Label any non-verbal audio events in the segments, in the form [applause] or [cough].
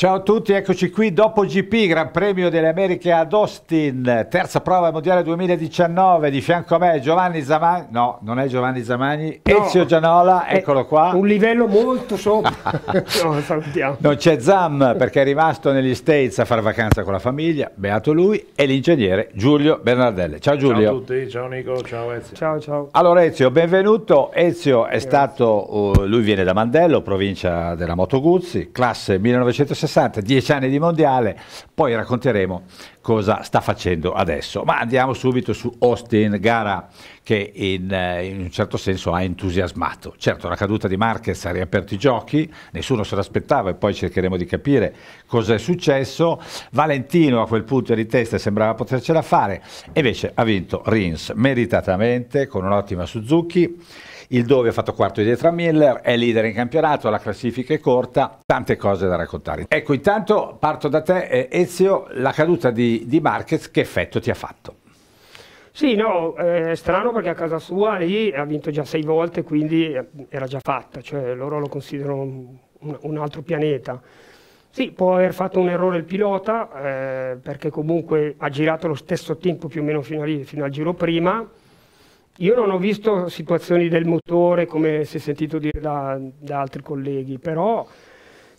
Ciao a tutti, eccoci qui dopo GP, Gran Premio delle Americhe ad Austin, terza prova mondiale 2019, di fianco a me Giovanni Zamani, no, non è Giovanni Zamani, no, Ezio Gianola, eccolo qua. Un livello molto sopra, [laughs] [laughs] no, Non c'è Zam perché è rimasto negli States a fare vacanza con la famiglia, beato lui, e l'ingegnere Giulio Bernardelle. Ciao Giulio. Ciao a tutti, ciao Nico, ciao Ezio. Ciao, ciao. Allora Ezio, benvenuto. Ezio è Grazie. stato, uh, lui viene da Mandello, provincia della Moto Guzzi, classe 1960. 60, 10 anni di mondiale, poi racconteremo cosa sta facendo adesso. Ma andiamo subito su Austin, gara che in, eh, in, un certo senso ha entusiasmato. Certo, la caduta di Marquez ha riaperto i giochi, nessuno se l'aspettava e poi cercheremo di capire cosa è successo. Valentino a quel punto di testa sembrava potercela fare, invece ha vinto Rins meritatamente con un'ottima Suzuki il dove ha fatto quarto dietro a Miller, è leader in campionato, la classifica è corta, tante cose da raccontare. Ecco, intanto parto da te, eh, Ezio, la caduta di, di Marquez che effetto ti ha fatto? Sì, no, è eh, strano perché a casa sua lì ha vinto già sei volte, quindi era già fatta, cioè loro lo considerano un, un altro pianeta. Sì, può aver fatto un errore il pilota, eh, perché comunque ha girato lo stesso tempo più o meno fino, lì, fino al giro prima, io non ho visto situazioni del motore come si è sentito dire da, da altri colleghi, però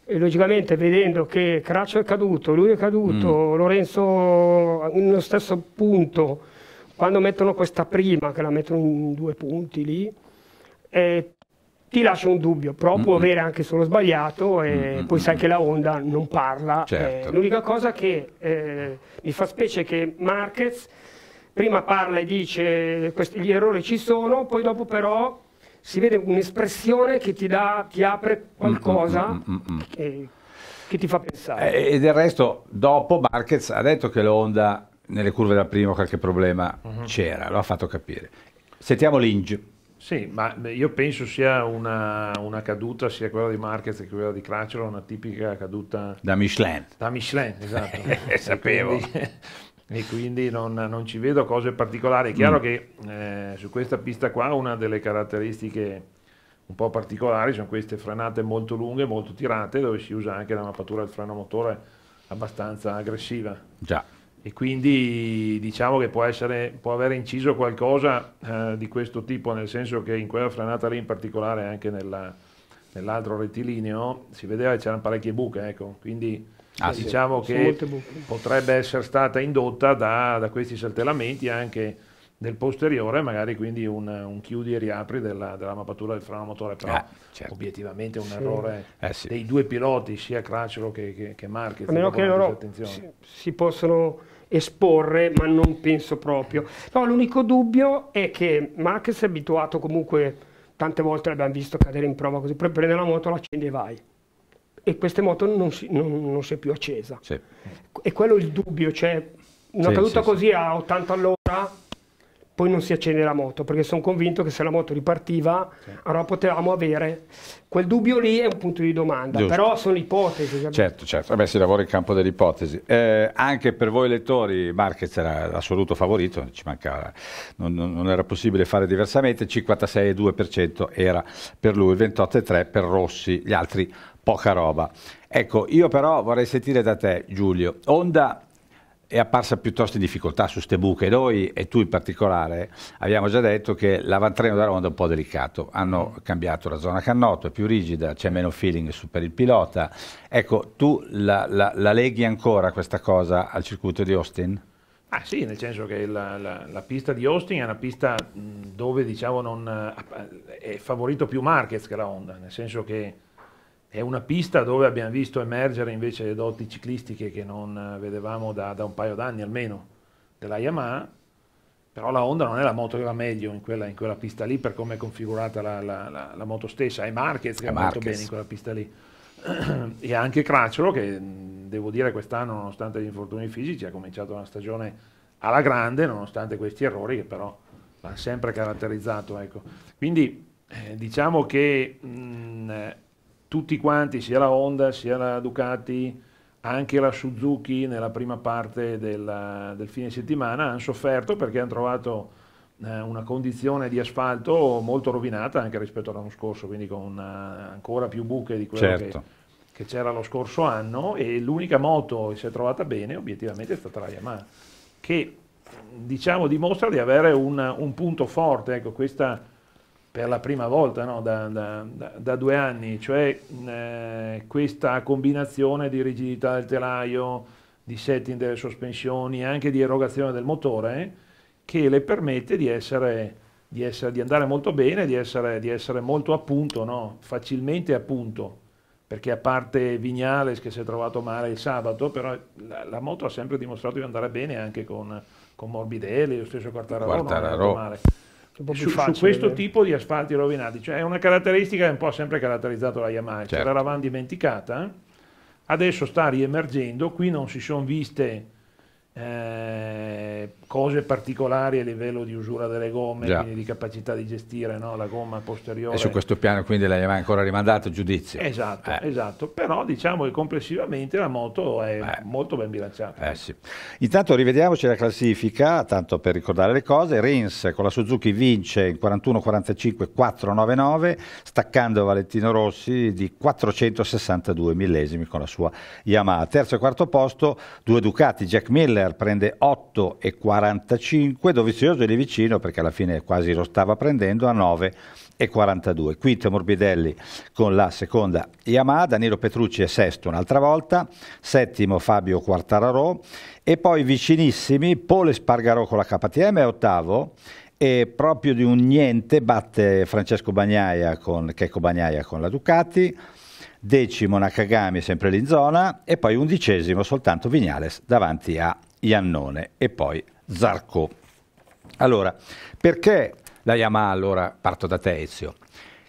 eh, logicamente vedendo che Craccio è caduto, lui è caduto, mm. Lorenzo nello stesso punto, quando mettono questa prima, che la mettono in due punti lì, eh, ti lascio un dubbio, però mm può avere anche solo sbagliato e mm poi sai che la Honda non parla. Certo. Eh, l'unica cosa che eh, mi fa specie è che Marquez prima parla e dice questi, gli errori ci sono, poi dopo però si vede un'espressione che ti, dà, ti apre mm, mm, qualcosa che, mm, che ti fa pensare. E, eh, e, del resto dopo Marquez ha detto che l'Onda nelle curve da primo qualche problema -hmm. c'era, lo ha fatto capire. Sentiamo Linge. Sì, ma io penso sia una, una, caduta, sia quella di Marquez che quella di Cracciolo, una tipica caduta... Da Michelin. Da Michelin, esatto. [laughs] Eh, sapevo. Quindi, e quindi non, non, ci vedo cose particolari. È chiaro mm. che eh, su questa pista qua una delle caratteristiche un po' particolari sono queste frenate molto lunghe, molto tirate, dove si usa anche la mappatura del freno motore abbastanza aggressiva. Già. E quindi diciamo che può, essere, può aver inciso qualcosa eh, di questo tipo, nel senso che in quella frenata lì in particolare, anche nella, nell'altro rettilineo, si vedeva che c'erano parecchie buche, ecco, quindi Ah, sì, diciamo che potrebbe essere stata indotta da, da, questi saltellamenti anche nel posteriore, magari quindi un, un chiudi e riapri della, della mappatura del freno motore, però ah, certo. obiettivamente un sì. errore eh, sì. dei due piloti, sia Cracelo che, che, che Marquez. A meno che loro si, si possono esporre, ma non penso proprio. No, l'unico dubbio è che Marquez è abituato comunque, tante volte l'abbiamo visto cadere in prova così, poi prende la moto, la accende e vai e queste moto non si, non, non si è più accesa. Sì. E quello è il dubbio, cioè una sì, caduta sì, così a 80 all'ora poi non si accende la moto, perché sono convinto che se la moto ripartiva sì. allora potevamo avere quel dubbio lì è un punto di domanda, Giusto. però sono ipotesi. Capito? Certo, certo, Vabbè, si lavora in campo delle ipotesi. Eh, anche per voi lettori Marquez era l'assoluto favorito, ci mancava, non, non era possibile fare diversamente, 56,2% era per lui, 28,3% per Rossi, gli altri poca roba. Ecco, io però vorrei sentire da te Giulio, Onda è apparsa piuttosto in difficoltà su ste buche. Noi, e tu in particolare, abbiamo già detto che l'avantreno della Ronda è un po' delicato. Hanno mm. cambiato la zona cannotto, è più rigida, c'è meno feeling per il pilota. Ecco, tu la, la, la leghi ancora questa cosa al circuito di Austin? Ah sì, nel senso che la, la, la, pista di Austin è una pista mm, dove diciamo non, eh, è favorito più Marquez che la Honda, nel senso che è una pista dove abbiamo visto emergere invece le doti ciclistiche che non eh, vedevamo da, da un paio d'anni almeno della Yamaha, però la Honda non è la moto che va meglio in quella, in quella pista lì per come è configurata la, la, la, la, moto stessa, è Marquez che è va molto bene in quella pista lì [clears throat] e anche Cracciolo che mm, devo dire quest'anno nonostante gli infortuni fisici ha cominciato una stagione alla grande nonostante questi errori che però l'ha sempre caratterizzato ecco. quindi eh, diciamo che mh, mm, tutti quanti, sia la Honda, sia la Ducati, anche la Suzuki nella prima parte della, del fine settimana hanno sofferto perché hanno trovato eh, una condizione di asfalto molto rovinata anche rispetto all'anno scorso, quindi con una, eh, ancora più buche di quello certo. che che c'era lo scorso anno e l'unica moto che si è trovata bene obiettivamente è stata la Yamaha che diciamo dimostra di avere un, un punto forte ecco questa per la prima volta no? da, da, da, due anni, cioè eh, questa combinazione di rigidità del telaio, di setting delle sospensioni, anche di erogazione del motore, che le permette di, essere, di, essere, di andare molto bene, di essere, di essere molto a punto, no? facilmente a punto, perché a parte Vignales che si è trovato male il sabato, però la, la moto ha sempre dimostrato di andare bene anche con, con Morbidelli, lo stesso Quartararo, Quartararo. non è male su, su, questo tipo di asfalti rovinati. Cioè, è una caratteristica che un po' sempre caratterizzato certo. la Yamaha, certo. ce l'eravamo dimenticata, adesso sta riemergendo, qui non si sono viste eh, cose particolari a livello di usura delle gomme, Già. quindi di capacità di gestire no? la gomma posteriore. E su questo piano quindi l'hai aveva ancora rimandato giudizio. Esatto, eh. esatto, però diciamo che complessivamente la moto è eh. molto ben bilanciata. Eh, sì. Intanto rivediamoci la classifica, tanto per ricordare le cose, Rins con la Suzuki vince in 41-45 499, staccando Valentino Rossi di 462 millesimi con la sua Yamaha. Terzo e quarto posto, due Ducati, Jack Miller Inter prende 8,45, Dovizioso lì vicino perché alla fine quasi lo stava prendendo a 9,42. Quinto Morbidelli con la seconda Yamaha, Danilo Petrucci è sesto un'altra volta, settimo Fabio Quartararo e poi vicinissimi Pole Spargarò con la KTM è ottavo e proprio di un niente batte Francesco Bagnaia con Checco Bagnaia con la Ducati, decimo Nakagami sempre lì in zona e poi undicesimo soltanto Vignales davanti a Iannone e poi Zarco. Allora, perché la Yamaha, allora parto da te Ezio,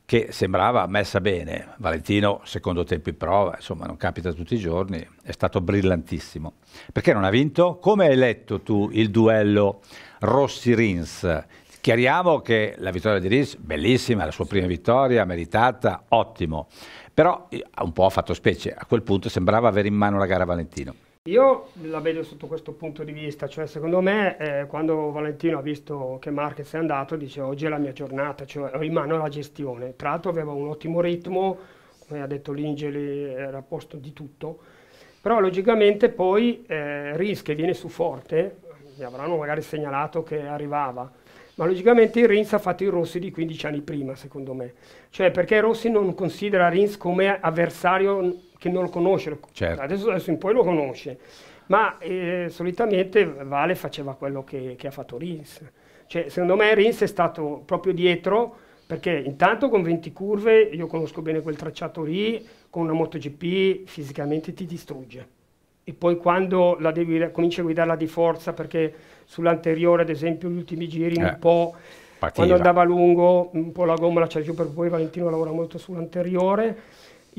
che sembrava messa bene, Valentino secondo tempo in prova, insomma non capita tutti i giorni, è stato brillantissimo. Perché non ha vinto? Come hai letto tu il duello Rossi-Rins? Chiariamo che la vittoria di Rins, bellissima, la sua prima vittoria, meritata, ottimo, però eh, un po' ha fatto specie, a quel punto sembrava avere in mano la gara Valentino. Io la vedo sotto questo punto di vista, cioè secondo me eh, quando Valentino ha visto che Marquez è andato dice oggi è la mia giornata, cioè ho in mano la gestione, tra l'altro aveva un ottimo ritmo, come ha detto Lingeli era a posto di tutto, però logicamente poi eh, rischia viene su forte, gli avranno magari segnalato che arrivava, ma logicamente Rins ha fatto i Rossi di 15 anni prima, secondo me. Cioè, perché Rossi non considera Rins come avversario che non lo conosce, certo. adesso, adesso, in poi lo conosce, ma eh, solitamente Vale faceva quello che, che ha fatto Rins. Cioè, secondo me Rins è stato proprio dietro perché intanto con 20 curve io conosco bene quel tracciato lì, con una MotoGP fisicamente ti distrugge. E poi quando la devi, cominci a guidarla di forza, perché sull'anteriore, ad esempio, gli ultimi giri eh, un po', pativa. quando andava lungo, un po' la gomma la c'era giù, per poi Valentino lavora molto sull'anteriore,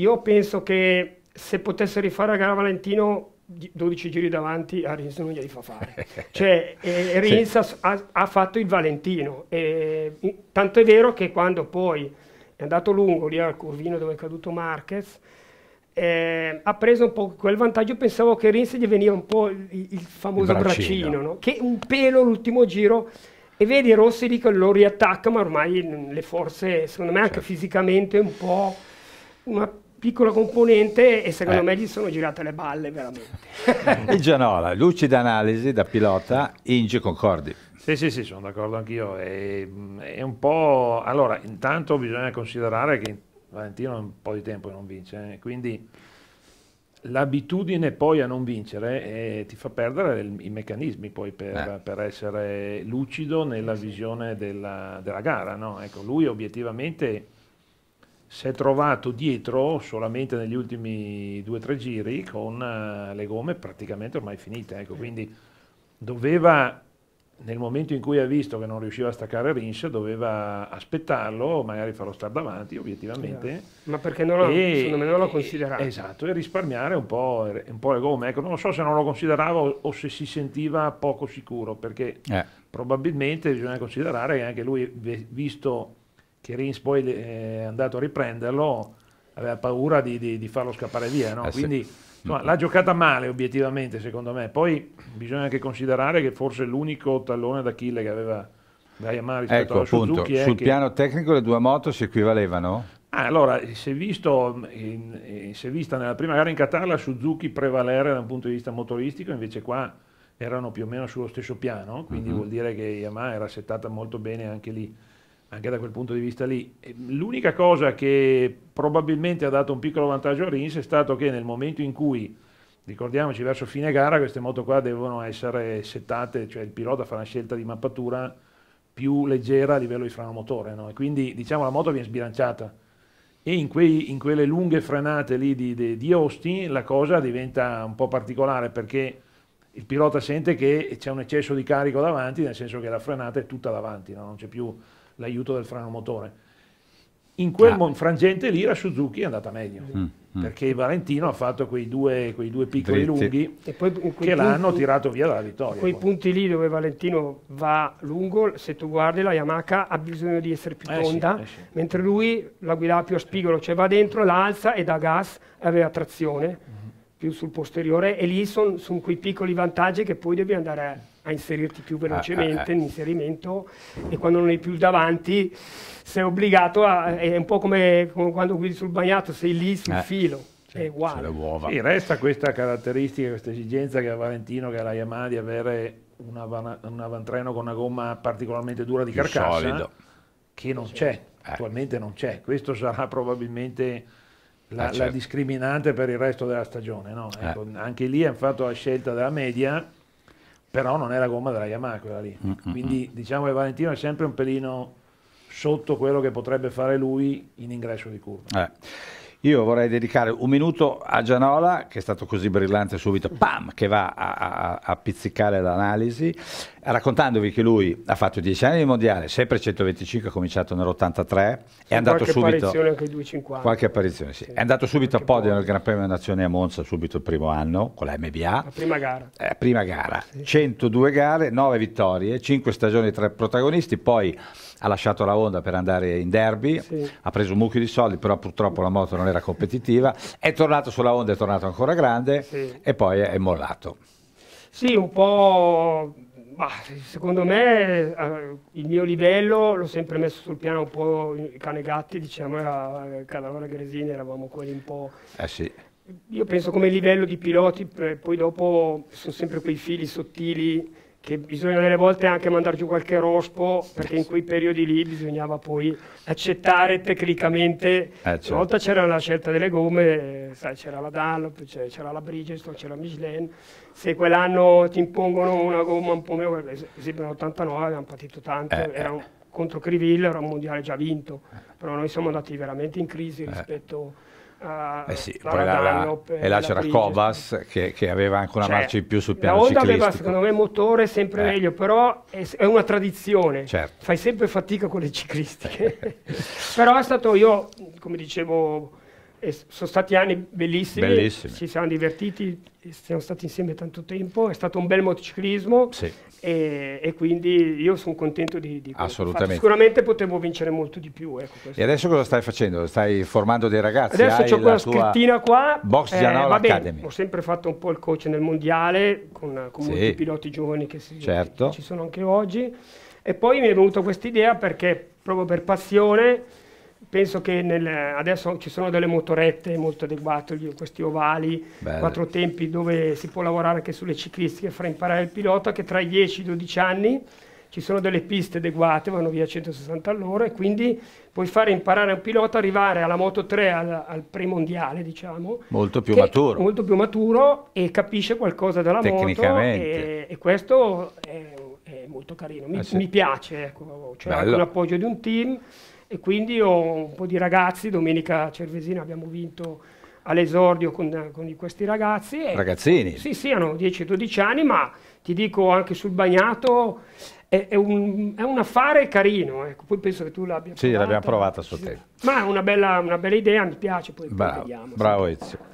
io penso che se potesse rifare a gara Valentino 12 giri davanti a Rins non glieli fa fare. [laughs] cioè, eh, Rins sì. ha, ha, fatto il Valentino. E, tanto è vero che quando poi è andato lungo lì al curvino dove è caduto Marquez, eh, ha preso un po' quel vantaggio. Pensavo che Rins gli veniva un po' il, il famoso il braccino, braccino no? che un pelo l'ultimo giro. E vedi Rossi lì che lo riattacca, ma ormai le forze, secondo me, anche certo. fisicamente un po' una piccola componente e secondo eh. me gli sono girate le balle veramente. [laughs] Il Gianola, lucida analisi da pilota, Inge concordi. Sì, sì, sì, sono d'accordo anch'io. È, mm, è, un po'... Allora, intanto bisogna considerare che Valentino un po' di tempo non vince, eh? quindi l'abitudine poi a non vincere eh, ti fa perdere il, i meccanismi poi per, eh. per essere lucido nella visione della, della gara. No? Ecco, lui obiettivamente si è trovato dietro solamente negli ultimi due o tre giri con eh, le gomme praticamente ormai finite. Ecco. Quindi doveva, nel momento in cui ha visto che non riusciva a staccare Rins, doveva aspettarlo, magari farlo stare davanti obiettivamente. Ma perché non lo, e, secondo me non lo considerava. Esatto, e risparmiare un po', un po', le gomme. Ecco, non lo so se non lo considerava o se si sentiva poco sicuro, perché eh. probabilmente bisogna considerare che anche lui, visto che Rins poi eh, è andato a riprenderlo, aveva paura di, di, di farlo scappare via. No? Eh Quindi sì. insomma, l'ha giocata male obiettivamente, secondo me. Poi bisogna anche considerare che forse l'unico tallone d'Achille che aveva Gaia Mari rispetto ecco, Suzuki... sul che... piano tecnico le due moto si equivalevano? Ah, allora, si è, visto, in, eh, si è, vista nella prima gara in Qatar la Suzuki prevalere da un punto di vista motoristico, invece qua erano più o meno sullo stesso piano, quindi mm-hmm. vuol dire che Yamaha era settata molto bene anche lì anche da quel punto di vista lì. L'unica cosa che probabilmente ha dato un piccolo vantaggio a Rins è stato che nel momento in cui, ricordiamoci, verso fine gara queste moto qua devono essere settate, cioè il pilota fa una scelta di mappatura più leggera a livello di freno motore, no? e quindi diciamo la moto viene sbilanciata. E in, quei, in quelle lunghe frenate lì di, di, di Austin la cosa diventa un po' particolare perché il pilota sente che c'è un eccesso di carico davanti, nel senso che la frenata è tutta davanti, no? non c'è più l'aiuto del freno motore. In quel ah. frangente lì la Suzuki è andata meglio, mm, mm, perché Valentino ha fatto quei due, quei due piccoli Dritti. lunghi poi, che punti, l'hanno tirato via dalla vittoria. Quei poi. punti lì dove Valentino va lungo, se tu guardi la Yamaha ha bisogno di essere più eh tonda, sì, eh sì. mentre lui la guidava più a spigolo, cioè va dentro, la alza e da gas aveva trazione. Mm più sul posteriore e lì sono son quei piccoli vantaggi che poi devi andare a, a inserirti più velocemente ah, nell'inserimento ah, ah. e quando non hai più davanti sei obbligato a... è un po' come, come quando guidi sul bagnato, sei lì sul eh. filo. Cioè, è uguale. Uova. Sì, resta questa caratteristica, questa esigenza che ha Valentino, che ha la Yamaha di avere una, un avantreno con una gomma particolarmente dura di più carcassa, solido. che non c'è, eh. attualmente non c'è. Questo sarà probabilmente Ah, la, certo. la, discriminante per il resto della stagione. No? Eh. Ecco, eh. Anche lì hanno fatto la scelta della media, però non è la gomma della Yamaha quella lì. Mm-hmm. Quindi mm. diciamo che Valentino è sempre un pelino sotto quello che potrebbe fare lui in ingresso di curva. Eh. Io vorrei dedicare un minuto a Gianola, che è stato così brillante subito, pam, che va a, a, a pizzicare l'analisi, raccontandovi che lui ha fatto 10 anni di mondiale, sempre 125, ha cominciato nell'83, è andato subito... Qualche apparizione anche 250. Qualche apparizione, sì. sì. È andato subito a podio nel Gran Premio Nazione a Monza, subito il primo anno, con la MBA. La prima gara. Eh, prima gara. Sì. 102 gare, 9 vittorie, 5 stagioni, 3 protagonisti, poi ha lasciato la Honda per andare in derby, sì. ha preso un mucchio di soldi, però purtroppo la moto non era competitiva, è tornato sulla Honda, è tornato ancora grande sì. e poi è mollato. Sì, un po'... secondo me eh, il mio livello l'ho sempre messo sul piano un po' cane gatti, diciamo, era Cadavola Gresini, eravamo quelli un po'... Eh sì. Io penso come livello di piloti, eh, poi dopo sono sempre quei fili sottili che bisogna delle volte anche mandare giù qualche rospo, perché in quei periodi lì bisognava poi accettare tecnicamente. Eh, certo. Una volta c'era la scelta delle gomme, sai, c'era la Dunlop, c'era la Bridgestone, c'era Michelin. Se quell'anno ti impongono una gomma un po' meno, per esempio nell'89 abbiamo partito tanto, eh, eh, era un, contro Criville era un mondiale già vinto, però noi siamo andati veramente in crisi eh. rispetto... Eh eh, eh sì, poi la, e là c'era Cobas che, che, aveva anche una cioè, marcia in più sul piano la Honda ciclistico. aveva secondo me motore sempre eh. meglio però è, è una tradizione certo. fai sempre fatica con le ciclistiche [laughs] però è stato io come dicevo e sono stati anni bellissimi, bellissimi, ci siamo divertiti, siamo stati insieme tanto tempo, è stato un bel motociclismo sì. e, e, quindi io sono contento di, di Assolutamente. Sicuramente potremmo vincere molto di più. Ecco, e adesso cosa stai facendo? Stai formando dei ragazzi? Adesso ho quella scrittina qua, Box Gianola eh, Academy. Ho sempre fatto un po' il coach nel mondiale con, con sì. molti piloti giovani che, si, certo. che ci sono anche oggi e poi mi è venuta questa idea perché proprio per passione penso che nel, adesso ci sono delle motorette molto adeguate, questi ovali, Bene. quattro tempi dove si può lavorare anche sulle ciclistiche, farà imparare il pilota che tra i 10 e i 12 anni ci sono delle piste adeguate, vanno via a 160 all'ora e quindi puoi fare imparare a un pilota arrivare alla Moto 3 al, al premondiale, diciamo. Molto più maturo. Molto più maturo e capisce qualcosa della moto e, e questo è, è, molto carino, mi, ah, sì. mi piace, ecco, c'è cioè anche di un team e quindi ho un po' di ragazzi, domenica Cervesina abbiamo vinto all'esordio con, con questi ragazzi. E, Ragazzini? Sì, sì, hanno 10-12 anni, ma ti dico anche sul bagnato è, è, un, è un, affare carino, ecco. poi penso che tu l'abbia provato. Sì, l'abbiamo provata su te. Ma è una bella, una bella idea, mi piace, poi, bravo, poi vediamo. Bravo Ezio.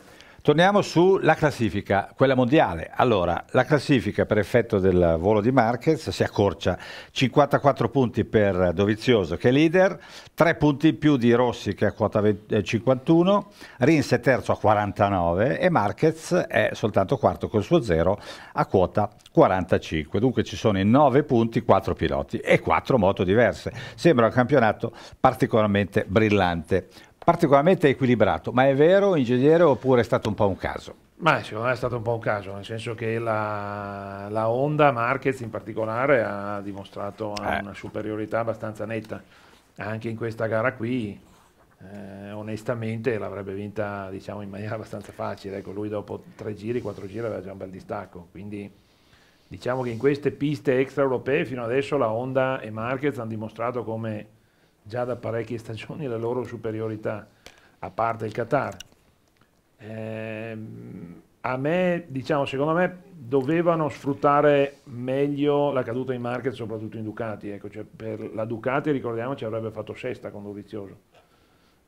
Torniamo sulla classifica, quella mondiale. Allora, la classifica per effetto del volo di Marquez si accorcia 54 punti per Dovizioso che è leader, 3 punti in più di Rossi che è a quota 51, eh, Rins è terzo a 49 e Marquez è soltanto quarto col suo zero a quota 45. Dunque ci sono in 9 punti, 4 piloti e 4 moto diverse. Sembra un campionato particolarmente brillante particolarmente equilibrato, ma è vero ingegnere oppure è stato un po' un caso? Ma secondo me è stato un po' un caso, nel senso che la, la Honda Marquez in particolare ha dimostrato eh. una superiorità abbastanza netta. Anche in questa gara qui, eh, onestamente, l'avrebbe vinta diciamo, in maniera [laughs] abbastanza facile. Ecco, lui dopo tre giri, quattro giri aveva già un bel distacco. Quindi diciamo che in queste piste extraeuropee fino adesso la Honda e Marquez hanno dimostrato come già da parecchie stagioni la loro superiorità, a parte il Qatar. Eh, a me, diciamo, secondo me dovevano sfruttare meglio la caduta in market, soprattutto in Ducati. Ecco, cioè per la Ducati, ricordiamoci, avrebbe fatto sesta con Dovizioso.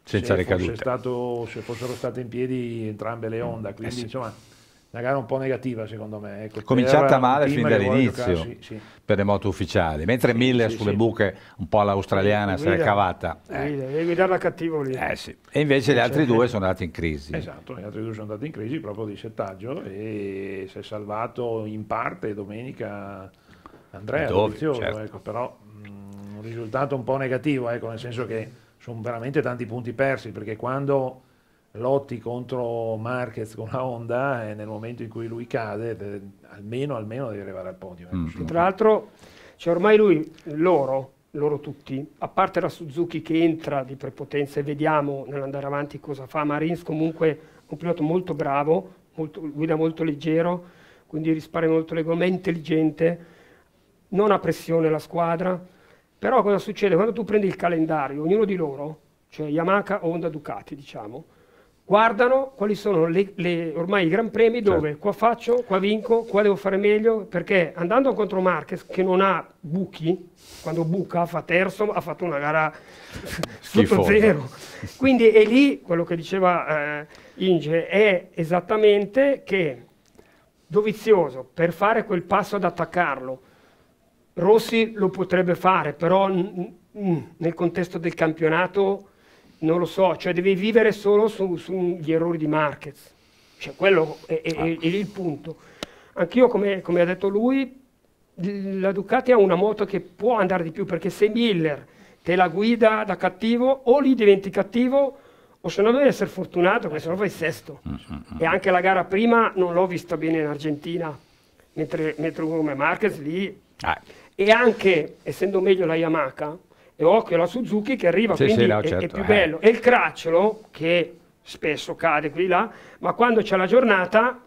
Senza se, fosse stato, se fossero state in piedi entrambe le onda. Eh quindi, eh sì. insomma, una gara un po' negativa secondo me. Ecco, Cominciata male fin dall'inizio sì, sì. per le moto ufficiali, mentre sì, Miller sulle buche un po' all'australiana si è cavata. Eh, devi guidarla cattivo lì. Eh, e invece gli altri due sono andati in crisi. Esatto, gli altri due sono andati in crisi proprio di settaggio e si è salvato in parte domenica Andrea, Dove, certo. ecco, però mh, mm, un risultato un po' negativo, ecco, nel senso che sono veramente tanti punti persi perché quando lotti contro Marquez con la Honda e nel momento in cui lui cade almeno, almeno deve arrivare al podio. Eh. Mm. Tra mm. l'altro cioè ormai lui, loro, loro tutti, a parte la Suzuki che entra di prepotenza e vediamo nell'andare avanti cosa fa, Marins comunque è un pilota molto bravo, molto, guida molto leggero, quindi risparmia molto le gomme, è intelligente, non ha pressione la squadra, però cosa succede? Quando tu prendi il calendario, ognuno di loro, cioè Yamaha, Honda, Ducati diciamo, guardano quali sono le, le, ormai i gran premi certo. dove certo. qua faccio, qua vinco, qua devo fare meglio, perché andando contro Marquez che non ha buchi, quando buca fa terzo, ha fatto una gara [laughs] sotto zero. Quindi è lì quello che diceva eh, Inge, è esattamente che Dovizioso per fare quel passo ad attaccarlo, Rossi lo potrebbe fare, però nel contesto del campionato non lo so, cioè devi vivere solo sugli su errori di Marquez. Cioè, quello è, è, ah. è, è il punto. Anch'io, come, come, ha detto lui, la Ducati ha una moto che può andare di più, perché se Miller te la guida da cattivo, o lì diventi cattivo, o se no devi essere fortunato, perché se no fai sesto. Mm -hmm. E mm. anche la gara prima non l'ho vista bene in Argentina, mentre, mentre uno come Marquez lì... Ah. E anche, essendo meglio la Yamaha, e occhio alla Suzuki che arriva, sì, quindi sì, no, certo. è, più bello. Eh. E il Cracciolo, che spesso cade qui là, ma quando c'è la giornata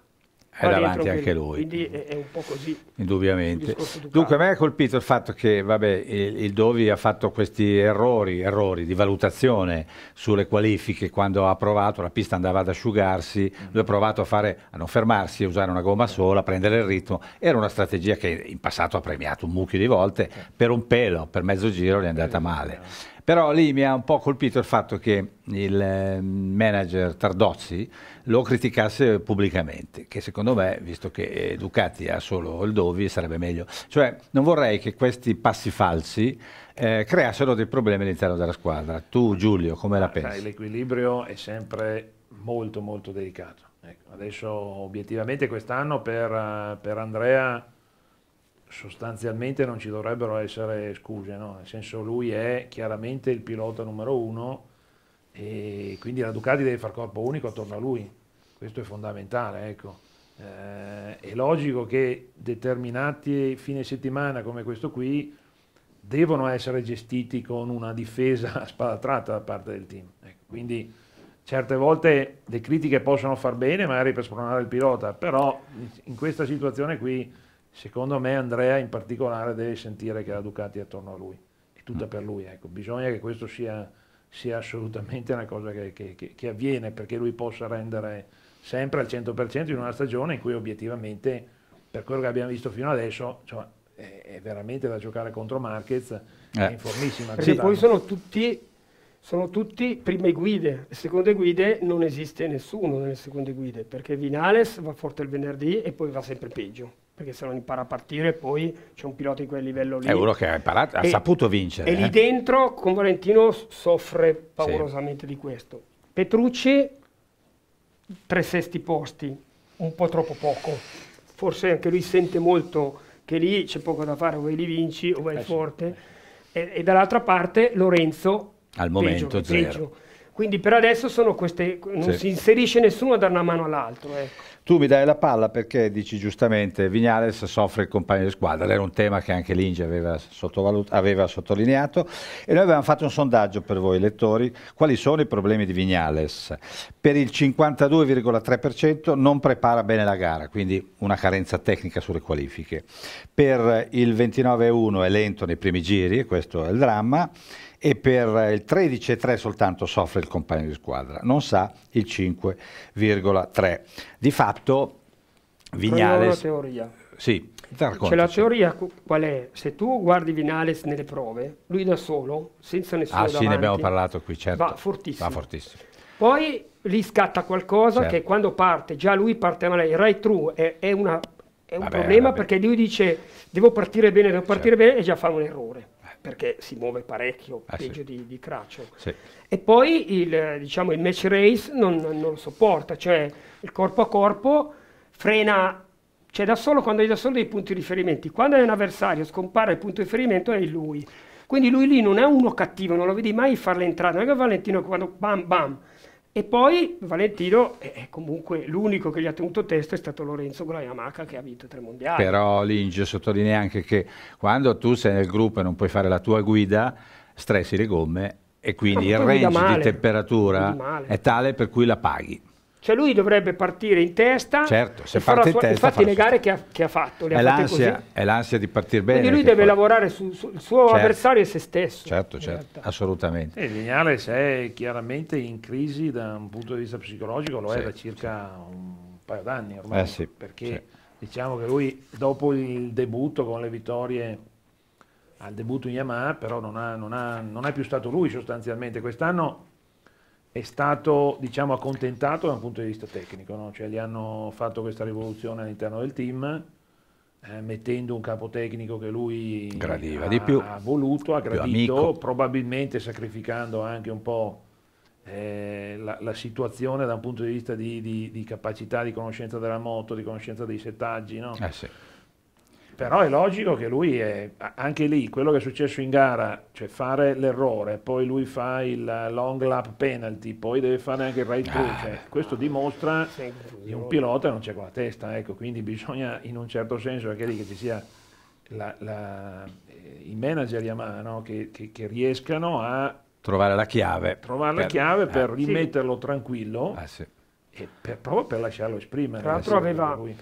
è davanti anche lui. Quindi è, un po' così. Indubbiamente. Dunque, a me ha colpito il fatto che vabbè, il, il, Dovi ha fatto questi errori, errori di valutazione sulle qualifiche quando ha provato, la pista andava ad asciugarsi, mm. lui ha provato a, fare, a non fermarsi, a usare una gomma sola, a prendere il ritmo. Era una strategia che in passato ha premiato un mucchio di volte, certo. per un pelo, per mezzo giro gli è andata eh, male. Eh. Però lì mi ha un po' colpito il fatto che il ehm, manager Tardozzi lo criticasse pubblicamente, che secondo me, visto che Ducati ha solo il Dovi, sarebbe meglio. Cioè, non vorrei che questi passi falsi eh, creassero dei problemi all'interno della squadra. Tu Giulio, come la pensi? l'equilibrio è sempre molto molto delicato. Ecco, adesso obiettivamente quest'anno per, eh, per Andrea sostanzialmente non ci dovrebbero essere scuse, no? nel senso lui è chiaramente il pilota numero uno e quindi la Ducati deve far corpo unico attorno a lui, questo è fondamentale. Ecco. Eh, è logico che determinati fine settimana come questo qui devono essere gestiti con una difesa a spada tratta da parte del team. Ecco. Quindi certe volte le critiche possono far bene magari per spronare il pilota, però in questa situazione qui secondo me Andrea in particolare deve sentire che la Ducati è attorno a lui, è tutta mm. per lui, ecco. bisogna che questo sia, sia assolutamente una cosa che, che, che, che, avviene perché lui possa rendere sempre al 100% in una stagione in cui obiettivamente, per quello che abbiamo visto fino adesso, cioè, è, è, veramente da giocare contro Marquez, eh. è informissima. Perché poi sono tutti sono tutti prime guide, le seconde guide non esiste nessuno nelle seconde guide, perché Vinales va forte il venerdì e poi va sempre peggio perché se non impara a partire poi c'è un pilota di quel livello lì. È uno che ha imparato, ha e, saputo vincere. E lì eh. dentro con Valentino soffre paurosamente sì. di questo. Petrucci, tre sesti posti, un po' troppo poco. Forse anche lui sente molto che lì c'è poco da fare, o vai lì vinci o vai eh, forte. Sì. E, e, dall'altra parte Lorenzo, al momento peggio, zero. Peggio. Quindi per adesso sono queste, non sì. si inserisce nessuno a dare una mano all'altro. Ecco. Tu mi dai la palla perché dici giustamente Vignales soffre il compagno di squadra, era un tema che anche l'Inge aveva, aveva, sottolineato e noi avevamo fatto un sondaggio per voi lettori, quali sono i problemi di Vignales? Per il 52,3% non prepara bene la gara, quindi una carenza tecnica sulle qualifiche. Per il 29,1% è lento nei primi giri, e questo è il dramma e per il 13,3 soltanto soffre il compagno di squadra, non sa il 5,3. Di fatto rapto, Vignales... C'è la teoria. Sì, C'è cioè, la teoria qual è? Se tu guardi Vignales nelle prove, lui da solo, senza nessuno Ah davanti, sì, ne abbiamo parlato qui, certo. Va fortissimo. Va fortissimo. Poi lì scatta qualcosa certo. che quando parte, già lui parte male, il right through è, è, una, è un vabbè, problema vabbè. perché lui dice devo partire bene, devo partire certo. bene e già fa un errore perché si muove parecchio, ah, peggio sì. di, di sì. E poi il, diciamo, il match race non, non, lo sopporta, cioè il corpo a corpo frena, cioè da solo quando hai da solo dei punti di riferimento, quando hai un avversario scompare il punto di riferimento è lui. Quindi lui lì non è uno cattivo, non lo vedi mai farle entrare, non è che Valentino quando bam bam e poi Valentino, eh, comunque l'unico che gli ha tenuto testo è stato Lorenzo con che ha vinto tre mondiali. Però Linge sottolinea anche che quando tu sei nel gruppo e non puoi fare la tua guida, stressi le gomme e quindi ah, il range di temperatura è tale per cui la paghi. Cioè lui dovrebbe partire in testa. Certo, se parte in sua, testa. Infatti negare che ha, che ha, fatto. Le è, ha l'ansia, è l'ansia di partire bene. Quindi lui deve poi... lavorare sul su, suo certo. avversario e se stesso. Certo, certo, assolutamente. Eh, e se è chiaramente in crisi da un punto di vista psicologico, lo sì, è da circa sì. un paio d'anni ormai. Eh sì, perché diciamo che lui dopo il debutto con le vittorie al debutto in Yamaha, però non, ha, non, ha, non è più stato lui sostanzialmente. Quest'anno è stato diciamo, accontentato da un punto di vista tecnico, no? cioè gli hanno fatto questa rivoluzione all'interno del team eh, mettendo un capo tecnico che lui ha, di più, ha voluto, ha gradito, probabilmente sacrificando anche un po' eh, la, la, situazione da un punto di vista di, di, di, capacità, di conoscenza della moto, di conoscenza dei settaggi. No? Eh sì. Però è logico che lui è, anche lì, quello che è successo in gara, cioè fare l'errore, poi lui fa il long lap penalty, poi deve fare anche il right ah, through, cioè, questo dimostra che un pilota non c'è con la testa, ecco, quindi bisogna in un certo senso anche lì che ci sia la, la, eh, i manager Yamaha no? che, che, che riescano a trovare la chiave. Trovare per, la chiave per ah, rimetterlo sì. tranquillo, ah, sì. e per, proprio per lasciarlo esprimere. Tra l'altro aveva, lui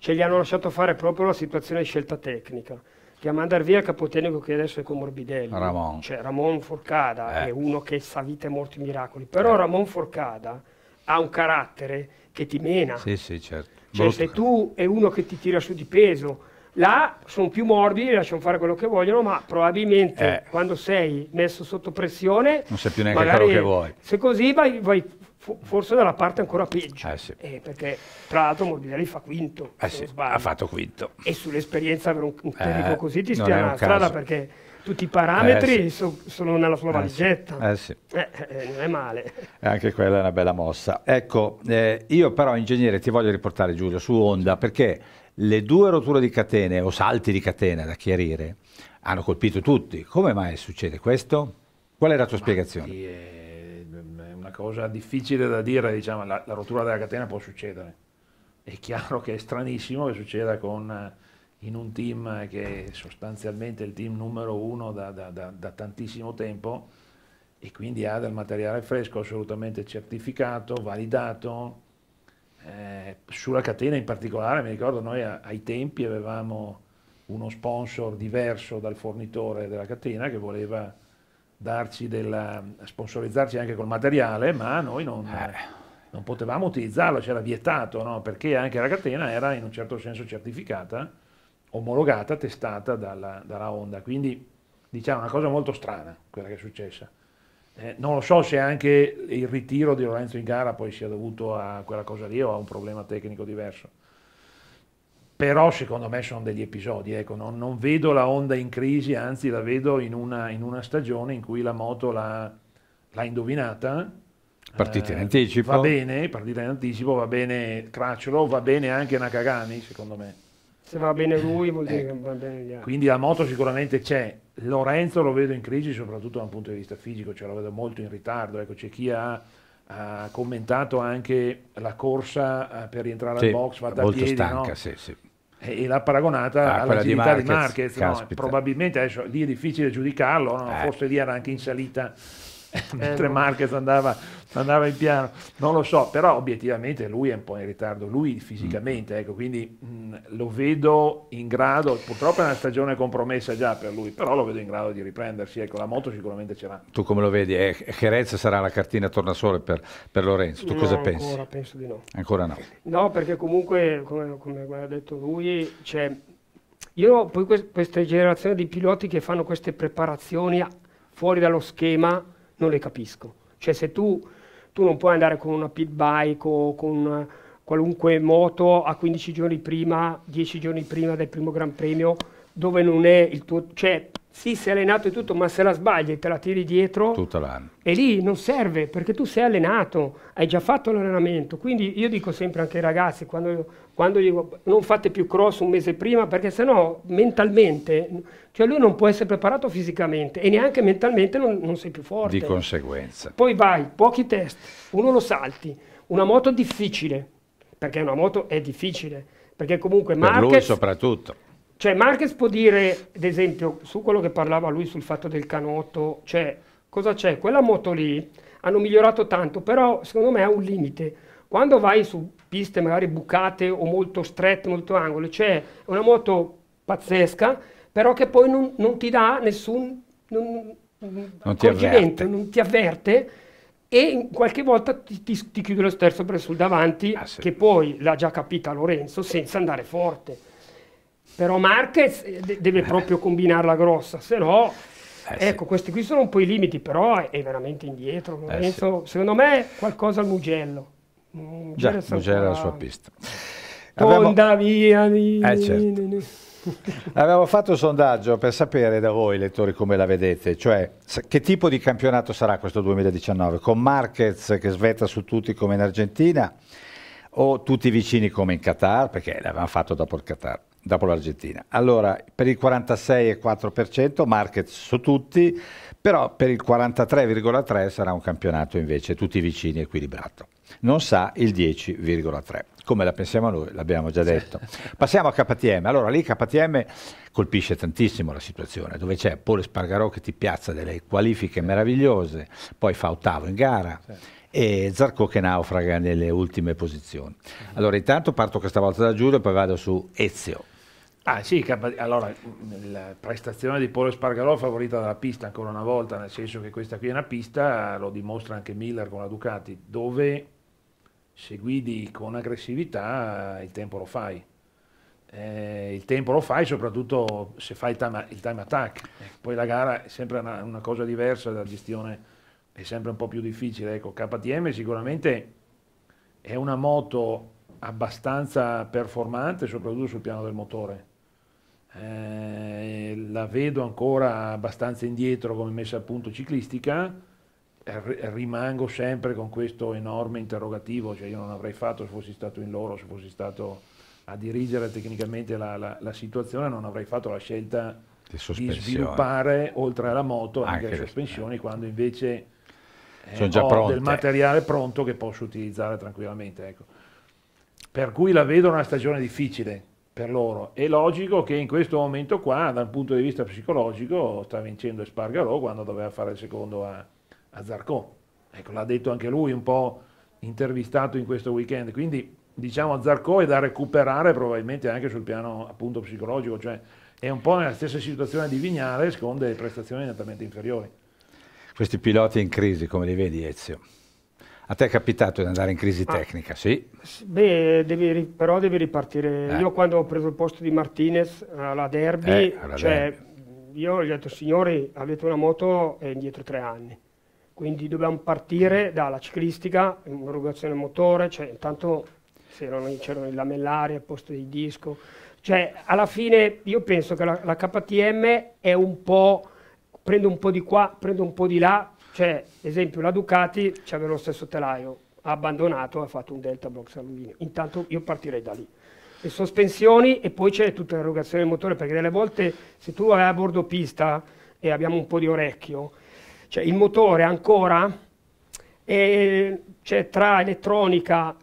ce li hanno lasciato fare proprio la situazione di scelta tecnica che a mandare via il capotenico che adesso è con Morbidelli, Ramon. cioè Ramon Forcada eh. è uno che sa vita e morti miracoli, però eh. Ramon Forcada ha un carattere che ti mena. Sì, sì, certo. Cioè, Molto se tu è uno che ti tira su di peso, là sono più morbidi, lasciano fare quello che vogliono, ma probabilmente eh. quando sei messo sotto pressione... Non sai più neanche quello che vuoi. Se così vai, vai forse dalla parte ancora peggio, eh sì. eh, perché tra l'altro Morbidelli fa quinto, eh sì, ha fatto quinto. E sull'esperienza avere un, un eh, tecnico così ti spiana la strada perché tutti i parametri eh, sì. sono nella sua eh, valigetta, sì. non è male. Anche quella è una bella mossa. Ecco, io però ingegnere ti voglio riportare Giulio su Honda perché le due rotture di catene o salti di catena da chiarire hanno colpito tutti. Come mai succede questo? Qual è la tua Ma spiegazione? cosa difficile da dire, diciamo, la, la rottura della catena può succedere. È chiaro che è stranissimo che succeda con, eh, in un team che è sostanzialmente il team numero uno da, da, da, da tantissimo tempo e quindi ha del materiale fresco assolutamente certificato, validato. Eh, sulla catena in particolare, mi ricordo noi a, ai tempi avevamo uno sponsor diverso dal fornitore della catena che voleva darci della, sponsorizzarci anche col materiale, ma noi non, eh. non potevamo utilizzarlo, c'era vietato, no? perché anche la catena era in un certo senso certificata, omologata, testata dalla, dalla Honda. Quindi diciamo una cosa molto strana quella che è successa. Eh, non lo so se anche il ritiro di Lorenzo in gara poi sia dovuto a quella cosa lì o a un problema tecnico diverso però secondo me sono degli episodi, ecco, non, non, vedo la Honda in crisi, anzi la vedo in una, in una stagione in cui la moto l'ha, l'ha indovinata. Partita in eh, anticipo. Va bene, partita in anticipo, va bene Cracciolo, va bene anche Nakagami, secondo me. Se va bene lui vuol dire eh, che va bene gli altri. Quindi la moto sicuramente c'è. Lorenzo lo vedo in crisi soprattutto da un punto di vista fisico, cioè lo vedo molto in ritardo, ecco, c'è chi ha ha commentato anche la corsa eh, per rientrare sì, al box fatta molto a piedi, stanca, no? sì, sì e l'ha paragonata ah, all'agilità di Marquez, di Marquez no? probabilmente adesso eh, cioè, lì è difficile giudicarlo, no? eh. forse lì era anche in salita eh, mentre Marquez andava, andava, in piano, non lo so, però obiettivamente lui è un po' in ritardo, lui mm. fisicamente, ecco, quindi mh, mm, lo vedo in grado, purtroppo è una stagione compromessa già per lui, però lo vedo in grado di riprendersi, ecco, la moto sicuramente ce l'ha. Tu come lo vedi? Eh, sarà la cartina tornasole per, per Lorenzo, tu no, cosa ancora pensi? Ancora penso di no. Ancora no. No, perché comunque, come, come ha detto lui, cioè, io poi questa generazione di piloti che fanno queste preparazioni fuori dallo schema, non le capisco. Cioè se tu, tu non puoi andare con una pit bike o con qualunque moto a 15 giorni prima, 10 giorni prima del primo Gran Premio, dove non è il tuo... Cioè, sì, sei allenato e tutto, ma se la sbagli e te la tiri dietro... Tutto l'anno. E lì non serve, perché tu sei allenato, hai già fatto l'allenamento. Quindi io dico sempre anche ai ragazzi, quando quando gli non fate più cross un mese prima, perché sennò mentalmente, cioè lui non può essere preparato fisicamente e neanche mentalmente non, non sei più forte. Di conseguenza. Poi vai, pochi test, uno lo salti, una moto difficile, perché una moto è difficile, perché comunque per lui soprattutto. Cioè Marquez può dire, ad esempio, su quello che parlava lui sul fatto del canotto, cioè cosa c'è? Quella moto lì hanno migliorato tanto, però secondo me ha un limite. Quando vai su piste magari bucate o molto strette, molto angoli. cioè una moto pazzesca, però che poi non, non ti dà nessun non, non ti avverte. non ti avverte e qualche volta ti, ti, ti chiude lo sterzo per sul davanti, ah, sì. che poi l'ha già capita Lorenzo, senza andare forte. Però Marquez eh, deve proprio [laughs] combinarla grossa, se no... Eh, ecco, sì. questi qui sono un po' i limiti, però è veramente indietro. Eh, Lorenzo, sì. Secondo me qualcosa al Mugello. Già, Ruggero la sua pista. Ponda via di... Eh certo. Avevamo [laughs] fatto un sondaggio per sapere da voi, lettori, come la vedete, cioè che tipo di campionato sarà questo 2019, con Marquez che svetta su tutti come in Argentina o tutti vicini come in Qatar, perché l'avevamo fatto dopo il Qatar, dopo l'Argentina. Allora, per il 46,4% Marquez su tutti, però per il 43,3% sarà un campionato invece tutti vicini equilibrato non sa il 10,3. Come la pensiamo noi, l'abbiamo già detto. Passiamo a KTM. Allora lì KTM colpisce tantissimo la situazione, dove c'è Paul Spargarò che ti piazza delle qualifiche meravigliose, poi fa ottavo in gara. Certo e Zarco che naufraga nelle ultime posizioni. Allora intanto parto questa volta da Giulio e poi vado su Ezio. Ah sì, allora la prestazione di Polo Spargarò favorita dalla pista ancora una volta, nel senso che questa qui è una pista, lo dimostra anche Miller con la Ducati, dove se guidi con aggressività il tempo lo fai. Eh, il tempo lo fai soprattutto se fai il time, il time attack. Poi la gara è sempre una, una, cosa diversa, la gestione è sempre un po' più difficile. Ecco, KTM sicuramente è una moto abbastanza performante, soprattutto sul piano del motore. Eh, la vedo ancora abbastanza indietro come messa a punto ciclistica rimango sempre con questo enorme interrogativo, cioè io non avrei fatto se fossi stato in loro, se fossi stato a dirigere tecnicamente la, la, la situazione, non avrei fatto la scelta di, di, sviluppare oltre alla moto anche, anche le sospensioni, le... quando invece eh, ho pronte. del materiale pronto che posso utilizzare tranquillamente. Ecco. Per cui la vedo una stagione difficile per loro. È logico che in questo momento qua, dal punto di vista psicologico, sta vincendo Espargarò quando doveva fare il secondo a a Zarco. Ecco, l'ha detto anche lui un po' intervistato in questo weekend, quindi diciamo Zarco è da recuperare probabilmente anche sul piano appunto psicologico, cioè è un po' nella stessa situazione di Vignales con delle prestazioni nettamente inferiori. Questi piloti in crisi, come li vedi Ezio? A te è capitato di andare in crisi ah, tecnica, sì? Beh, devi, però devi ripartire. Eh. Io quando ho preso il posto di Martinez alla Derby, eh, alla cioè, derby. io gli ho detto signori avete una moto eh, indietro tre anni quindi dobbiamo partire dalla ciclistica, l'erogazione motore, cioè intanto c'erano i lamellari al posto di disco. Cioè, alla fine io penso che la, la KTM è un po', prendo un po' di qua, prendo un po' di là, cioè, esempio, la Ducati aveva lo stesso telaio, ha abbandonato, e ha fatto un delta box alluminio. Intanto io partirei da lì. Le sospensioni e poi c'è tutta l'erogazione del motore, perché delle volte se tu vai a bordo pista e abbiamo un po' di orecchio, cioè il motore ancora è, cioè, tra elettronica,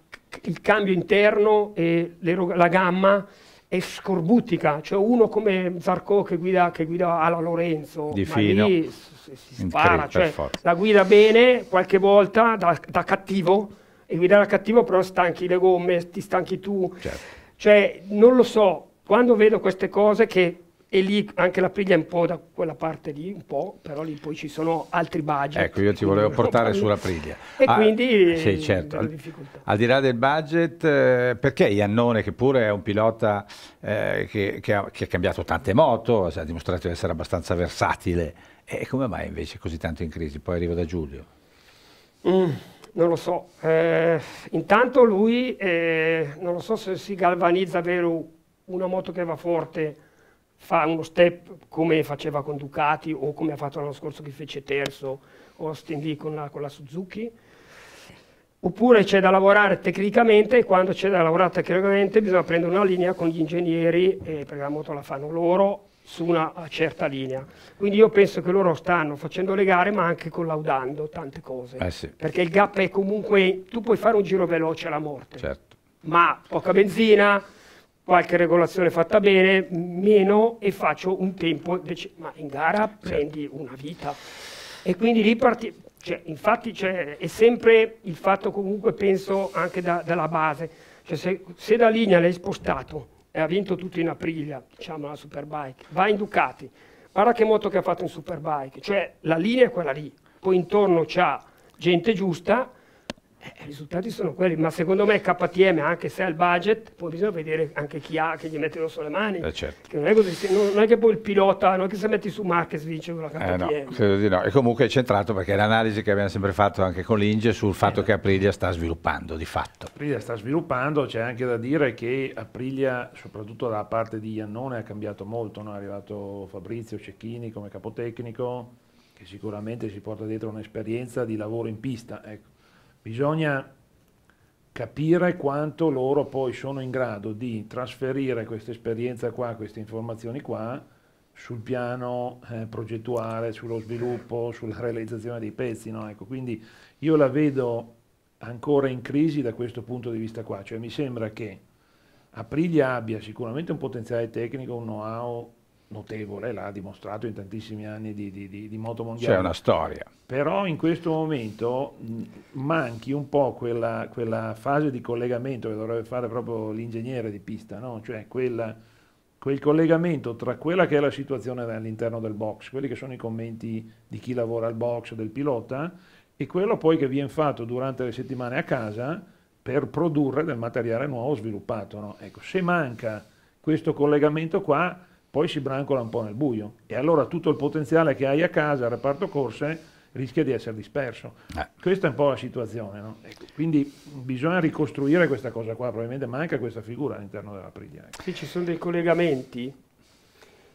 il cambio interno e la gamma è scorbutica, cioè uno come Zarco che guida, che guida alla Lorenzo, di fino. lì si spara, cioè, la guida bene qualche volta da, da, cattivo, e guidare da cattivo però stanchi le gomme, ti stanchi tu, certo. cioè non lo so, quando vedo queste cose che e lì anche la priglia è un po' da quella parte lì, un po', però lì poi ci sono altri budget. Ecco, io ti volevo portare sulla priglia. E ah, quindi sì, certo. Al, al, di là del budget, eh, perché Iannone, che pure è un pilota eh, che, che, ha, che, ha, cambiato tante moto, ha dimostrato di essere abbastanza versatile, e come mai invece così tanto in crisi? Poi arrivo da Giulio. Mm, non lo so, eh, intanto lui eh, non lo so se si galvanizza avere una moto che va forte fa uno step come faceva con Ducati o come ha fatto l'anno scorso che fece terzo Austin lì con la, con la Suzuki, oppure c'è da lavorare tecnicamente e quando c'è da lavorare tecnicamente bisogna prendere una linea con gli ingegneri, eh, perché la moto la fanno loro, su una certa linea. Quindi io penso che loro stanno facendo le gare ma anche collaudando tante cose. Eh sì. Perché il gap è comunque, tu puoi fare un giro veloce alla morte, certo. ma poca benzina, qualche regolazione fatta bene, meno e faccio un tempo, ma in gara certo. prendi una vita. E quindi lì parti, cioè, infatti cioè, è sempre il fatto comunque penso anche da, dalla base, cioè, se, se da linea l'hai spostato e ha vinto tutto in Aprilia, diciamo la Superbike, va in Ducati, guarda che moto che ha fatto in Superbike, cioè la linea è quella lì, poi intorno c'ha gente giusta, eh, I risultati sono quelli, ma secondo me KTM, anche se ha il budget, poi bisogna vedere anche chi ha, che gli mettono sulle mani. Eh certo. non, è così, non, è che poi il pilota, non è che se metti su Marquez vince con la KTM. Eh no, credo di no. E comunque è centrato perché è l'analisi che abbiamo sempre fatto anche con l'Inge sul fatto eh. che Aprilia sta sviluppando di fatto. Aprilia sta sviluppando, c'è anche da dire che Aprilia, soprattutto dalla parte di Iannone, ha cambiato molto. No? È arrivato Fabrizio Cecchini come capotecnico, che sicuramente si porta dietro un'esperienza di lavoro in pista. Ecco Bisogna capire quanto loro poi sono in grado di trasferire questa esperienza qua, queste informazioni qua, sul piano eh, progettuale, sullo sviluppo, sulla realizzazione dei pezzi. No? Ecco, quindi io la vedo ancora in crisi da questo punto di vista qua, cioè mi sembra che Aprilia abbia sicuramente un potenziale tecnico, un know-how notevole, l'ha dimostrato in tantissimi anni di, di, di, di moto mondiale. C'è una storia. Però in questo momento manchi un po' quella, quella, fase di collegamento che dovrebbe fare proprio l'ingegnere di pista, no? cioè quella, quel collegamento tra quella che è la situazione all'interno del box, quelli che sono i commenti di chi lavora al box, del pilota, e quello poi che viene fatto durante le settimane a casa per produrre del materiale nuovo sviluppato. No? Ecco, se manca questo collegamento qua, poi si brancola un po' nel buio e allora tutto il potenziale che hai a casa, al reparto corse, rischia di essere disperso. Eh. Questa è un po' la situazione, no? ecco, quindi bisogna ricostruire questa cosa qua, probabilmente manca questa figura all'interno della Priglia. Sì, ci sono dei collegamenti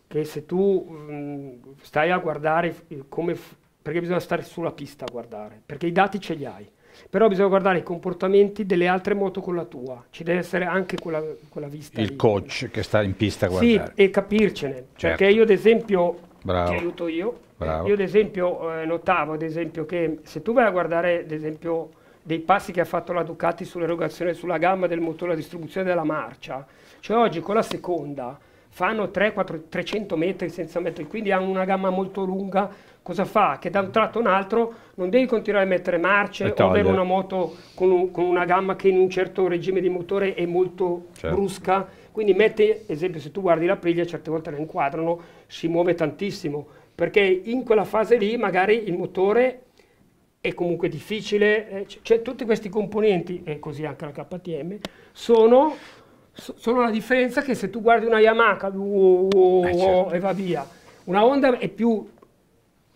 che se tu mh, stai a guardare come... perché bisogna stare sulla pista a guardare, perché i dati ce li hai. Però bisogna guardare i comportamenti delle altre moto con la tua, ci deve essere anche quella, quella vista. Il lì. coach che sta in pista a guardare. Sì, e capircene. Certo. Perché io ad esempio, Bravo. ti aiuto io, Bravo. io ad esempio eh, notavo ad esempio che se tu vai a guardare ad esempio dei passi che ha fatto la Ducati sull'erogazione sulla gamma del motore, la distribuzione della marcia, cioè oggi con la seconda fanno 300 metri senza metri, quindi hanno una gamma molto lunga, cosa fa? Che da un tratto a un altro non devi continuare a mettere marce o avere una moto con, un, con, una gamma che in un certo regime di motore è molto certo. brusca, quindi metti, esempio se tu guardi la priglia, certe volte la inquadrano, si muove tantissimo, perché in quella fase lì magari il motore è comunque difficile, eh, cioè tutti questi componenti, e così anche la KTM, sono solo la differenza è che se tu guardi una Yamaha uh, uh, eh, certo. e va via, una Honda è più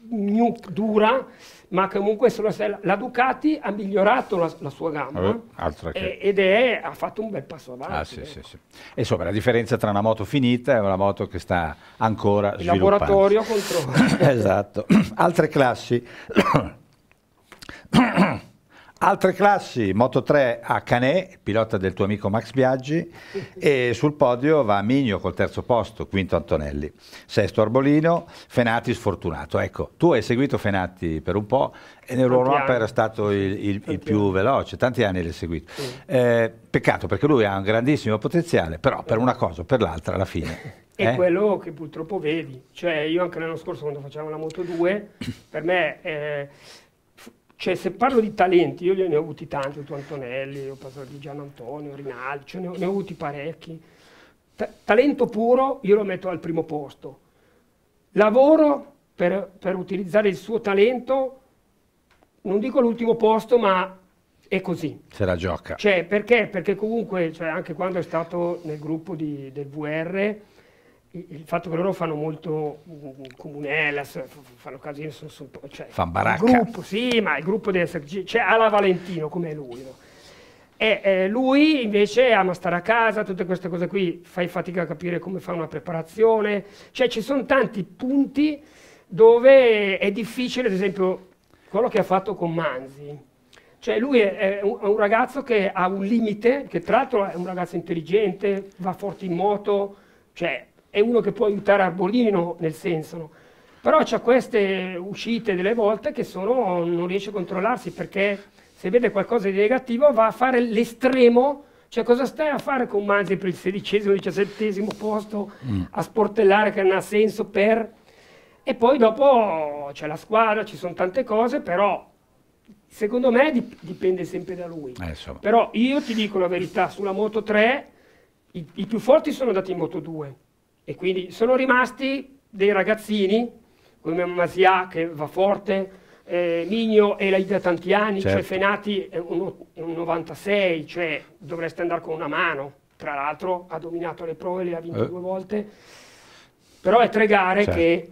dura, ma comunque la Ducati ha migliorato la, la sua gamma eh, che... ed è, ha fatto un bel passo avanti. Ah, sì, ecco. sì, sì. E insomma, la differenza tra una moto finita e una moto che sta ancora Il laboratorio contro... [coughs] esatto. [coughs] Altre classi... [coughs] Altre classi, Moto 3 a Canè, pilota del tuo amico Max Biaggi, e sul podio va Migno col terzo posto, quinto Antonelli, sesto Arbolino, Fenati sfortunato. Ecco, tu hai seguito Fenati per un po' e nell'Europa era stato il, il, il più veloce, tanti anni l'hai seguito. Eh, peccato perché lui ha un grandissimo potenziale, però per una cosa o per l'altra alla fine è [laughs] eh? quello che purtroppo vedi. Cioè, io anche l'anno scorso quando facevamo la Moto 2, per me eh, cioè, se parlo di talenti, io ne ho avuti tanti, tu Antonelli, ho passato di Gian Antonio, Rinaldi, cioè ne ho, ne ho avuti parecchi. Ta talento puro io lo metto al primo posto. Lavoro per, per utilizzare il suo talento, non dico l'ultimo posto, ma è così. Se la gioca. Cioè, perché? Perché comunque, cioè, anche quando è stato nel gruppo di, del VR, il fatto che loro fanno molto mm, mm, comunella, fanno casino, sono, sono, cioè, fanno baracca. Il gruppo, sì, ma il gruppo deve essere, c'è cioè, Ala Valentino come lui, no? E eh, lui invece ama stare a casa, tutte queste cose qui, fai fatica a capire come fa una preparazione, cioè ci sono tanti punti dove è difficile, ad esempio, quello che ha fatto con Manzi. Cioè lui è, è, un, è un ragazzo che ha un limite, che tra l'altro è un ragazzo intelligente, va forte in moto, cioè è uno che può aiutare Arbolino, nel senso, no? però c'è queste uscite delle volte che sono, non riesce a controllarsi perché se vede qualcosa di negativo va a fare l'estremo, cioè cosa stai a fare con Manzi per il sedicesimo, diciassettesimo posto, mm. a sportellare che non ha senso per... E poi dopo c'è la squadra, ci sono tante cose, però secondo me dip- dipende sempre da lui. Eh, Però io ti dico la verità, sulla Moto 3 i, i più forti sono andati in Moto 2 e quindi sono rimasti dei ragazzini, come Mazia che va forte, eh, Migno è lì da tanti anni, cioè certo. cioè Fenati è eh, un, un 96, cioè dovreste andare con una mano. Tra l'altro ha dominato le prove, le ha vinte eh. due volte. Però è tre gare certo. che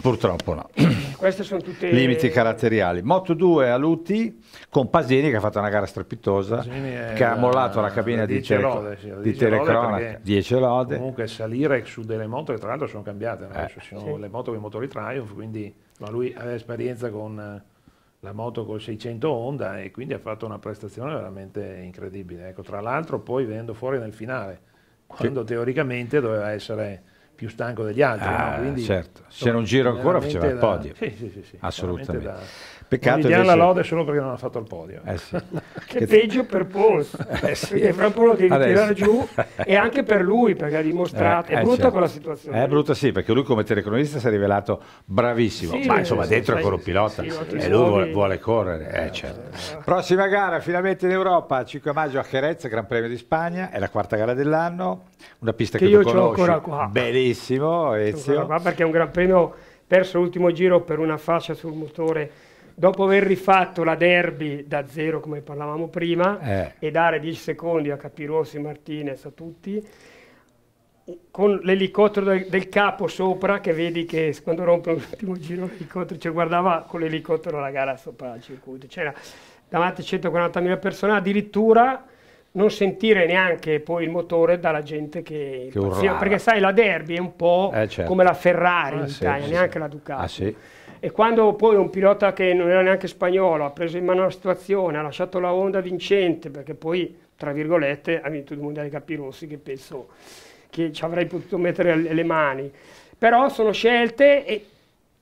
Purtroppo no. [clears throat] Queste sono tutte limiti caratteriali. Moto 2 a Lutti con Pasini che ha fatto una gara strepitosa, eh, che ha mollato la cabina di, lode, sì, di telecronaca, 10 lode. Comunque salire su delle moto che tra l'altro sono cambiate, no? eh, cioè, sono sì. le moto con i motori Triumph, quindi ma lui aveva esperienza con eh, la moto col 600 Honda e quindi ha fatto una prestazione veramente incredibile. Ecco, tra l'altro poi venendo fuori nel finale, quando sì. teoricamente doveva essere più stanco degli altri. Ah, no? Quindi, certo. Se non giro ancora faceva il podio. Da, sì, sì, sì, assolutamente. Peccato gli diamo la lode solo perché non ha fatto il podio. Eh sì. [laughs] che, che peggio per Paul, eh sì. perché Fran Paul lo devi Adesso. tirare giù [laughs] e anche per lui perché ha dimostrato, eh, è eh, brutta certo. quella situazione. È brutta sì, perché lui come telecronista si è rivelato bravissimo, sì, ma insomma dentro è ancora un pilota e lui vuole, vuole correre. Eh, certo. certo. Prossima gara finalmente in Europa, 5 maggio a Jerez, Gran Premio di Spagna, è la quarta gara dell'anno, una pista che, che io tu conosci, ancora qua. benissimo Ezio. Qua perché è un Gran Premio perso l'ultimo giro per una fascia sul motore dopo aver rifatto la derby da zero, come parlavamo prima, eh. e dare 10 secondi a Capirossi, Martinez, a tutti, con l'elicottero del, del, capo sopra che vedi che quando rompe l'ultimo giro l'elicottero, cioè guardava con l'elicottero la gara sopra il circuito, c'era davanti 140.000 persone, addirittura non sentire neanche poi il motore dalla gente che, che perché sai la derby è un po' eh, certo. come la Ferrari ah, in Italia, sì, neanche sì. la Ducati. Ah, sì. E quando poi un pilota che non era neanche spagnolo ha preso in mano la situazione, ha lasciato la Honda vincente, perché poi, tra virgolette, ha vinto il Mondiale Capirossi, che penso che ci avrei potuto mettere le mani. Però sono scelte e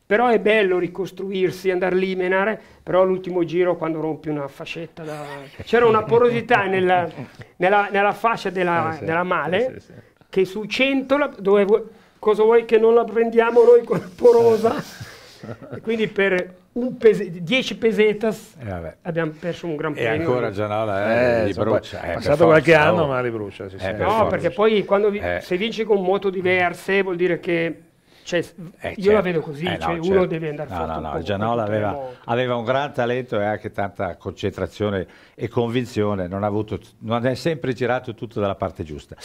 però è bello ricostruirsi, andare lì, menare, però l'ultimo giro quando rompi una fascetta, da... c'era una porosità nella, nella, nella fascia della, eh sì, della male, eh, sì, sì. che su 100, la, dove, cosa vuoi che non la prendiamo noi con la porosa? [laughs] [laughs] quindi per 10 pesetas eh, abbiamo perso un gran premio. E ancora Gianola eh, eh, li brucia. Eh, è passato qualche forza, anno, oh. ma li brucia. Sì, eh, sì. Per no, forza. perché poi vi, eh. se vinci con moto diverse vuol dire che cioè, eh, io certo. la vedo così, eh, no, cioè, certo. uno deve andare no, forte. No, no, Gianola aveva, aveva, un gran talento e anche tanta concentrazione e convinzione, non, ha avuto, non è sempre girato tutto dalla parte giusta.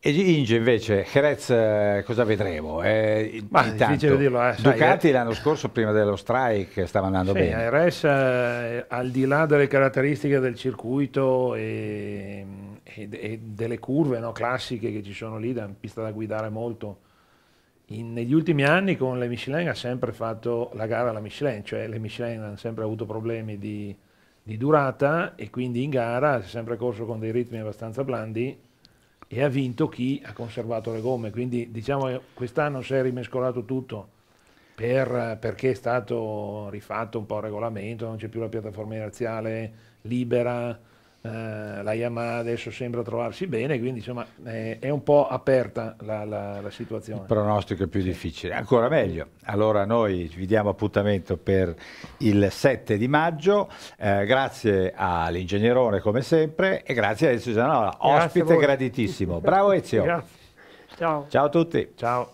E Inge invece, Jerez eh, cosa vedremo? Eh, Ma intanto, difficile dirlo, eh, Ducati eh. l'anno scorso prima dello strike stava andando sì, bene. Jerez eh, al di là delle caratteristiche del circuito e, e, e delle curve no, classiche che ci sono lì, da pista da guidare molto, in, negli ultimi anni con le Michelin ha sempre fatto la gara alla Michelin, cioè le Michelin hanno sempre avuto problemi di, di durata e quindi in gara si è sempre corso con dei ritmi abbastanza blandi e ha vinto chi ha conservato le gomme, quindi diciamo che quest'anno si è rimescolato tutto per, perché è stato rifatto un po' il regolamento, non c'è più la piattaforma inerziale libera, eh, la Yamaha adesso sembra trovarsi bene, quindi insomma eh, è un po' aperta la, la, la situazione. Il pronostico è più sì. difficile, ancora meglio. Allora noi vi diamo appuntamento per il 7 di maggio, eh, grazie all'ingegnerone come sempre e grazie a Ezio Gianola, ospite graditissimo. Bravo Ezio. Grazie. Ciao. Ciao a tutti. Ciao.